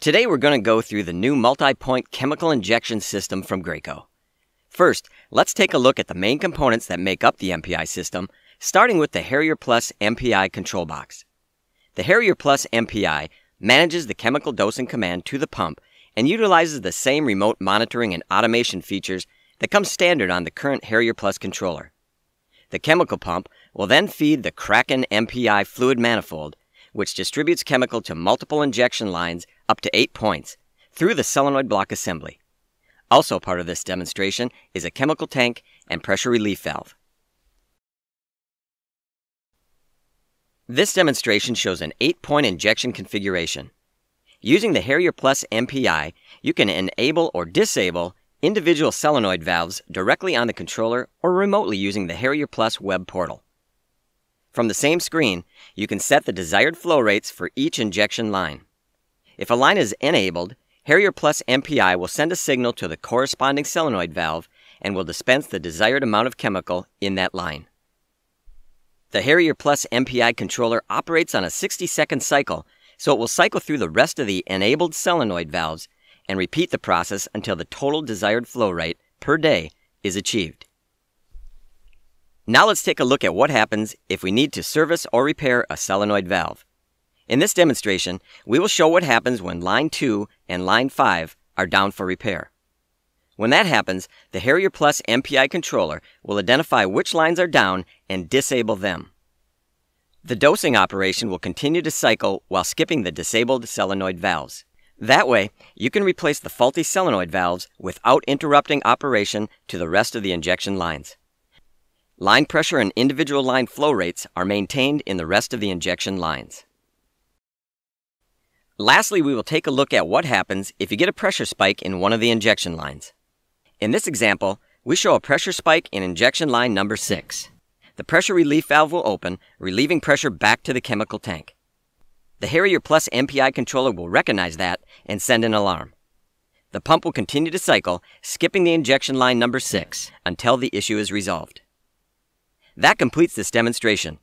Today we're going to go through the new multi-point chemical injection system from Graco. First, let's take a look at the main components that make up the MPI system, starting with the Harrier Plus MPI control box. The Harrier Plus MPI manages the chemical dosing command to the pump and utilizes the same remote monitoring and automation features that come standard on the current Harrier Plus controller. The chemical pump will then feed the Kraken MPI fluid manifold which distributes chemical to multiple injection lines up to 8 points through the solenoid block assembly. Also part of this demonstration is a chemical tank and pressure relief valve. This demonstration shows an 8-point injection configuration. Using the Harrier Plus MPI, you can enable or disable individual solenoid valves directly on the controller or remotely using the Harrier Plus web portal. From the same screen, you can set the desired flow rates for each injection line. If a line is enabled, Harrier Plus MPI will send a signal to the corresponding solenoid valve and will dispense the desired amount of chemical in that line. The Harrier Plus MPI controller operates on a 60 second cycle, so it will cycle through the rest of the enabled solenoid valves and repeat the process until the total desired flow rate per day is achieved. Now let's take a look at what happens if we need to service or repair a solenoid valve. In this demonstration, we will show what happens when line 2 and line 5 are down for repair. When that happens, the Harrier Plus MPI controller will identify which lines are down and disable them. The dosing operation will continue to cycle while skipping the disabled solenoid valves. That way, you can replace the faulty solenoid valves without interrupting operation to the rest of the injection lines. Line pressure and individual line flow rates are maintained in the rest of the injection lines. Lastly, we will take a look at what happens if you get a pressure spike in one of the injection lines. In this example, we show a pressure spike in injection line number 6. The pressure relief valve will open, relieving pressure back to the chemical tank. The Harrier Plus MPI controller will recognize that and send an alarm. The pump will continue to cycle, skipping the injection line number 6 until the issue is resolved. That completes this demonstration.